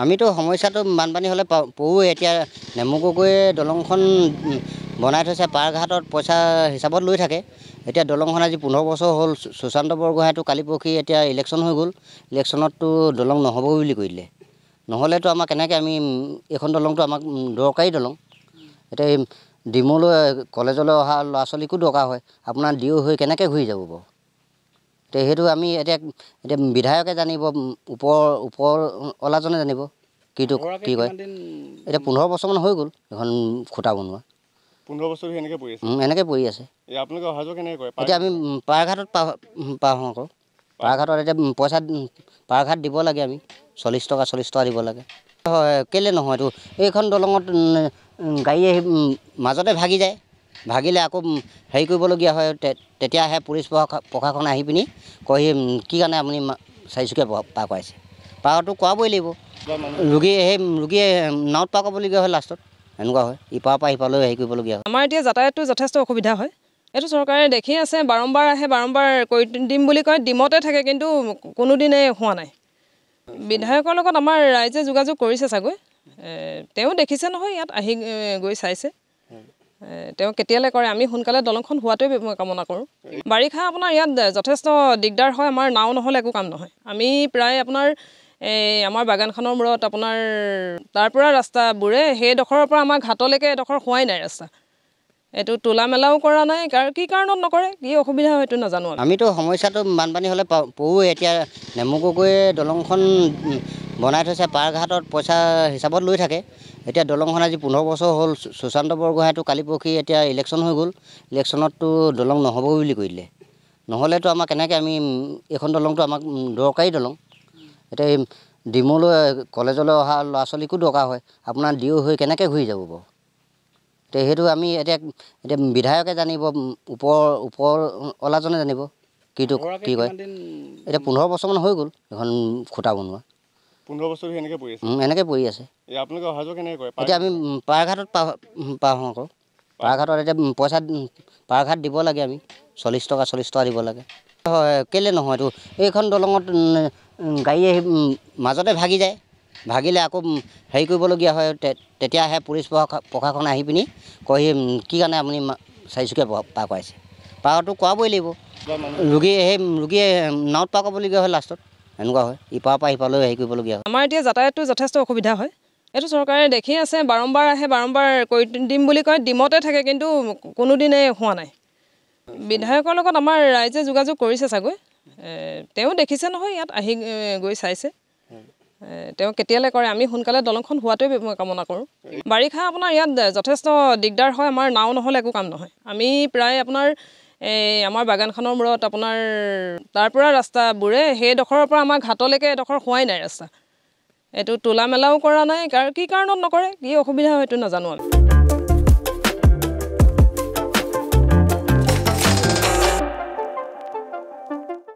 আমিতো সমস্যাটো বানপানী হ'লে পৰোৱে এতিয়া নেমু গগৈয়ে দলংখন বনাই থৈছে পাৰঘাটত পইচা হিচাপত লৈ থাকে এতিয়া দলংখন আজি পোন্ধৰ বছৰ হ'ল সুশান্ত বৰগোহাঁইটো কালি পৰহি এতিয়া ইলেকশ্যন হৈ গ'ল ইলেকশ্যনততো দলং নহ'ব বুলি কৈ দিলে নহ'লেতো আমাৰ কেনেকৈ আমি এইখন দলংটো আমাক দৰকাৰী দলং এতিয়া এই ডিমৌলৈ কলেজলৈ অহা ল'ৰা ছোৱালীকো দৰকাৰ হয় আপোনাৰ ডিঅ' হৈ কেনেকৈ ঘূৰি যাব বাৰু তে সেইটো আমি এতিয়া এতিয়া বিধায়কে জানিব ওপৰ ওপৰৱলাজনে জানিব কিটো কি কয় এতিয়া পোন্ধৰ বছৰমান হৈ গ'ল এখন খুটা বনোৱা পোন্ধৰ বছৰ এনেকৈ পৰি আছে এনেকৈ পৰি আছে আপোনালোকে অহা যোৱা কেনেকৈ কৰে এতিয়া আমি পাৰঘাটত পাওঁ পাওঁ আকৌ পাৰঘাটত এতিয়া পইচা পাৰঘাট দিব লাগে আমি চল্লিছ টকা চল্লিছ টকা দিব লাগে হয় কেলৈ নহয়তো এইখন দলঙত গাড়ী আহি মাজতে ভাগি যায় ভাগিলে আকৌ হেৰি কৰিবলগীয়া হয় তেতিয়া আহে পুলিচ প্ৰশাসনে আহি পিনি কহি কি কাৰণে আপুনি চাৰিচুকীয়া পাৰ কৰাইছে পাৰটো কৰাবই লাগিব ৰোগী সেই ৰোগীয়ে নাৱত পাৰ কৰিবলগীয়া হয় লাষ্টত এনেকুৱা হয় ইপাৰৰ পৰা সিপাৰলৈ হেৰি কৰিবলগীয়া হয় আমাৰ এতিয়া যাতায়াতটো যথেষ্ট অসুবিধা হয় এইটো চৰকাৰে দেখি আছে বাৰম্বাৰ আহে বাৰম্বাৰ কৰি দিম বুলি কয় ডিমতে থাকে কিন্তু কোনোদিনে হোৱা নাই বিধায়কৰ লগত আমাৰ ৰাইজে যোগাযোগ কৰিছে চাগৈ তেওঁ দেখিছে নহয় ইয়াত আহি গৈ চাইছে তেওঁ কেতিয়ালৈ কৰে আমি সোনকালে দলংখন হোৱাটোৱে মই কামনা কৰোঁ বাৰিষা আপোনাৰ ইয়াত যথেষ্ট দিগদাৰ হয় আমাৰ নাও নহ'লে একো কাম নহয় আমি প্ৰায় আপোনাৰ এই আমাৰ বাগানখনৰ মূৰত আপোনাৰ তাৰ পৰা ৰাস্তা বুৰে সেইডোখৰৰ পৰা আমাৰ ঘাটলৈকে এডোখৰ হোৱাই নাই ৰাস্তা এইটো তোলা মেলাও কৰা নাই কাৰ কি কাৰণত নকৰে কি অসুবিধা হয় এইটো নাজানো আমিতো সমস্যাটো বানপানী হ'লে পা পৰোঁ এতিয়া নেমু গগৈয়ে দলংখন বনাই থৈছে পাৰঘাটত পইচা হিচাপত লৈ থাকে এতিয়া দলংখন আজি পোন্ধৰ বছৰ হ'ল সুশান্ত বৰগোহাঁইটো কালি পৰহি এতিয়া ইলেকশ্যন হৈ গ'ল ইলেকশ্যনততো দলং নহ'ব বুলি কৈ দিলে নহ'লেতো আমাৰ কেনেকৈ আমি এইখন দলংটো আমাক দৰকাৰী দলং এতিয়া এই ডিমলৈ কলেজলৈ অহা ল'ৰা ছোৱালীকো দৰকাৰ হয় আপোনাৰ ডিঅ' হৈ কেনেকৈ ঘূৰি যাব বাৰু এতিয়া সেইটো আমি এতিয়া এতিয়া বিধায়কে জানিব ওপৰ ওপৰৱলাজনে জানিব কিটো কি কয় এতিয়া পোন্ধৰ বছৰমান হৈ গ'ল এইখন খুটা বনোৱা পোন্ধৰ এনেকৈ পৰি আছে এনেকৈ পৰি আছে আপোনালোকে অহা যোৱা আকৌ পাৰঘাটত এতিয়া পইচা পাৰঘাট দিব লাগে আমি চল্লিছ টকা চল্লিছ টকা দিব লাগে হয় কেলে নহয়তো এইখন দলঙত গাড়ী আহি মাজতে ভাগি যায় ভাগিলে আকৌ হেৰি কৰিবলগীয়া হয় তেতিয়া আহে পুলিচ প্ৰশাসন আহি পিনি কয়হি কি কাৰণে আপুনি চাৰিচুকীয়া পাৰ কৰাইছে পাৰটো কৰাবই লাগিব ৰোগীয়ে সেই ৰোগীয়ে নাৱত পাৰ কৰিবলগীয়া হয় লাষ্টত এনেকুৱা হয় ইপাৰ পৰা সিপাৰলৈ হেৰি কৰিবলগীয়া হয় আমাৰ এতিয়া যাতায়াতটো যথেষ্ট অসুবিধা হয় এইটো চৰকাৰে দেখি আছে বাৰম্বাৰ আহে বাৰম্বাৰ কৰি দিম বুলি কয় ডিমতে থাকে কিন্তু কোনোদিনে হোৱা নাই বিধায়কৰ লগত আমাৰ ৰাইজে যোগাযোগ কৰিছে চাগৈ তেওঁ দেখিছে নহয় ইয়াত আহি গৈ চাইছে তেওঁ কেতিয়ালৈ কৰে আমি সোনকালে দলংখন হোৱাটোৱে কামনা কৰোঁ বাৰিষা আপোনাৰ ইয়াত যথেষ্ট দিগদাৰ হয় আমাৰ নাও নহ'লে একো কাম নহয় আমি প্ৰায় আপোনাৰ এই আমাৰ বাগানখনৰ মূৰত আপোনাৰ তাৰ পৰা ৰাস্তা বুৰে সেইডোখৰৰ পৰা আমাৰ ঘাটলৈকে এডোখৰ হোৱাই নাই ৰাস্তা এইটো তোলা মেলাও কৰা নাই কাৰ কি কাৰণত নকৰে কি অসুবিধা হয় সেইটো নাজানো আমি